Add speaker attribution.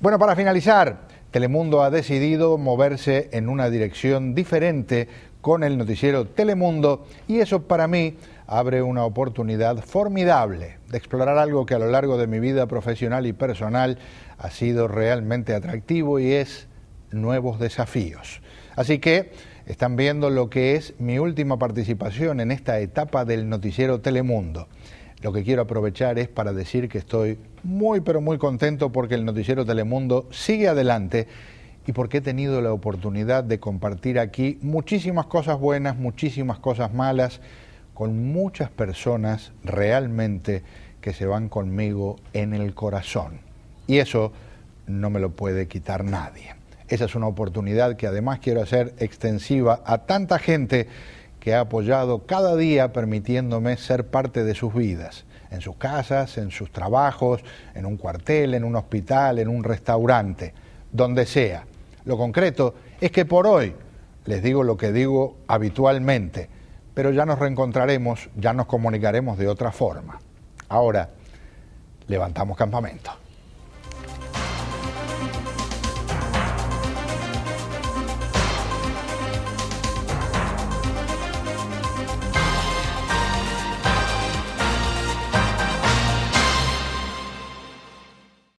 Speaker 1: Bueno, para finalizar, Telemundo ha decidido moverse en una dirección diferente con el noticiero Telemundo y eso para mí abre una oportunidad formidable de explorar algo que a lo largo de mi vida profesional y personal ha sido realmente atractivo y es nuevos desafíos. Así que están viendo lo que es mi última participación en esta etapa del noticiero Telemundo. Lo que quiero aprovechar es para decir que estoy muy pero muy contento porque el noticiero Telemundo sigue adelante y porque he tenido la oportunidad de compartir aquí muchísimas cosas buenas, muchísimas cosas malas, con muchas personas realmente que se van conmigo en el corazón. Y eso no me lo puede quitar nadie. Esa es una oportunidad que además quiero hacer extensiva a tanta gente que ha apoyado cada día permitiéndome ser parte de sus vidas, en sus casas, en sus trabajos, en un cuartel, en un hospital, en un restaurante, donde sea. Lo concreto es que por hoy les digo lo que digo habitualmente, pero ya nos reencontraremos, ya nos comunicaremos de otra forma. Ahora, levantamos campamento.